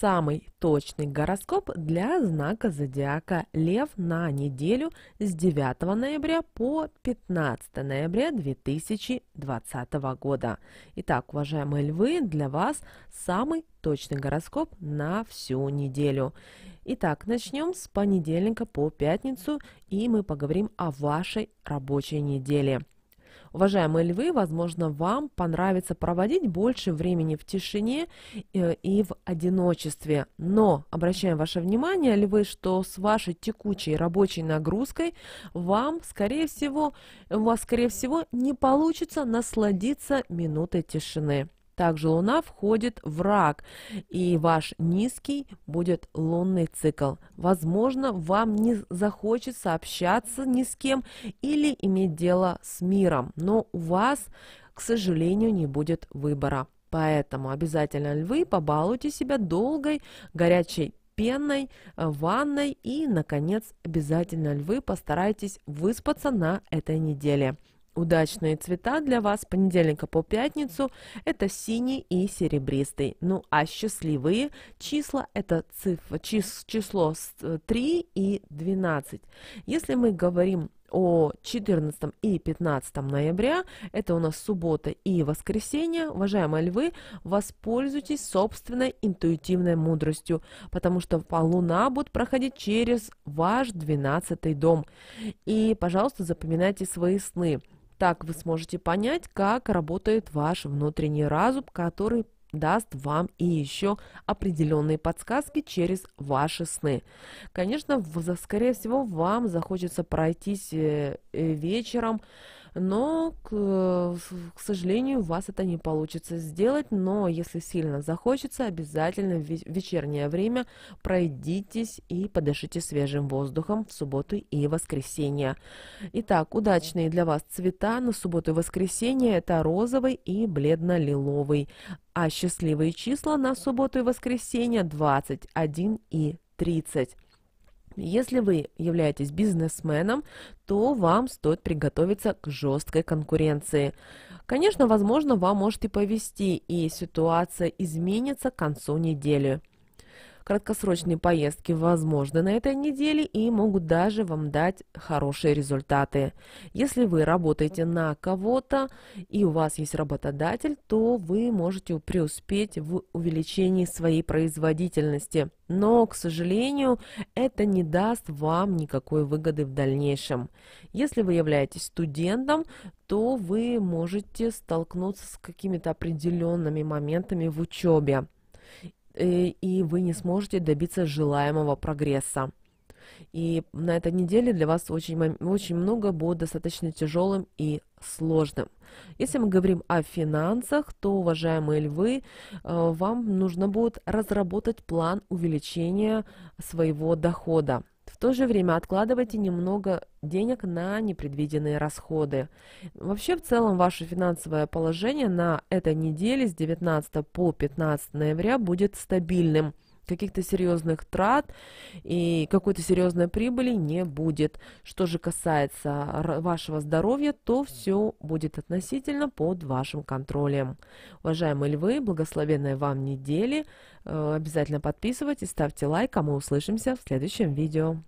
Самый точный гороскоп для знака зодиака Лев на неделю с 9 ноября по 15 ноября 2020 года. Итак, уважаемые львы, для вас самый точный гороскоп на всю неделю. Итак, начнем с понедельника по пятницу, и мы поговорим о вашей рабочей неделе. Уважаемые львы, возможно, вам понравится проводить больше времени в тишине э, и в одиночестве. Но обращаем ваше внимание, львы, что с вашей текучей рабочей нагрузкой вам, скорее всего, у вас, скорее всего, не получится насладиться минутой тишины. Также Луна входит в рак, и ваш низкий будет лунный цикл. Возможно, вам не захочется общаться ни с кем или иметь дело с миром, но у вас, к сожалению, не будет выбора. Поэтому обязательно львы побалуйте себя долгой горячей пенной, э, ванной и, наконец, обязательно львы постарайтесь выспаться на этой неделе. Удачные цвета для вас понедельника по пятницу – это синий и серебристый. Ну а счастливые числа – это цифра, чис, число 3 э, и 12. Если мы говорим о 14 и 15 ноября, это у нас суббота и воскресенье, уважаемые львы, воспользуйтесь собственной интуитивной мудростью, потому что полуна будет проходить через ваш 12 дом. И, пожалуйста, запоминайте свои сны – так вы сможете понять, как работает ваш внутренний разум, который даст вам и еще определенные подсказки через ваши сны. Конечно, скорее всего, вам захочется пройтись э, э, вечером, но, к, э, к сожалению, у вас это не получится сделать, но если сильно захочется, обязательно в вечернее время пройдитесь и подышите свежим воздухом в субботу и воскресенье. Итак, удачные для вас цвета на субботу и воскресенье – это розовый и бледно-лиловый, а счастливые числа на субботу и воскресенье – 21 и 30. Если вы являетесь бизнесменом, то вам стоит приготовиться к жесткой конкуренции. Конечно, возможно, вам может и повести, и ситуация изменится к концу недели. Краткосрочные поездки возможны на этой неделе и могут даже вам дать хорошие результаты. Если вы работаете на кого-то и у вас есть работодатель, то вы можете преуспеть в увеличении своей производительности. Но, к сожалению, это не даст вам никакой выгоды в дальнейшем. Если вы являетесь студентом, то вы можете столкнуться с какими-то определенными моментами в учебе. Э, и вы не сможете добиться желаемого прогресса. И на этой неделе для вас очень, очень много будет достаточно тяжелым и сложным. Если мы говорим о финансах, то, уважаемые львы, э, вам нужно будет разработать план увеличения своего дохода. В то же время откладывайте немного денег на непредвиденные расходы. Вообще, в целом, ваше финансовое положение на этой неделе с 19 по 15 ноября будет стабильным каких-то серьезных трат и какой-то серьезной прибыли не будет. Что же касается вашего здоровья, то все будет относительно под вашим контролем. Уважаемые львы, благословенной вам недели. Э, обязательно подписывайтесь, ставьте лайк, а мы услышимся в следующем видео.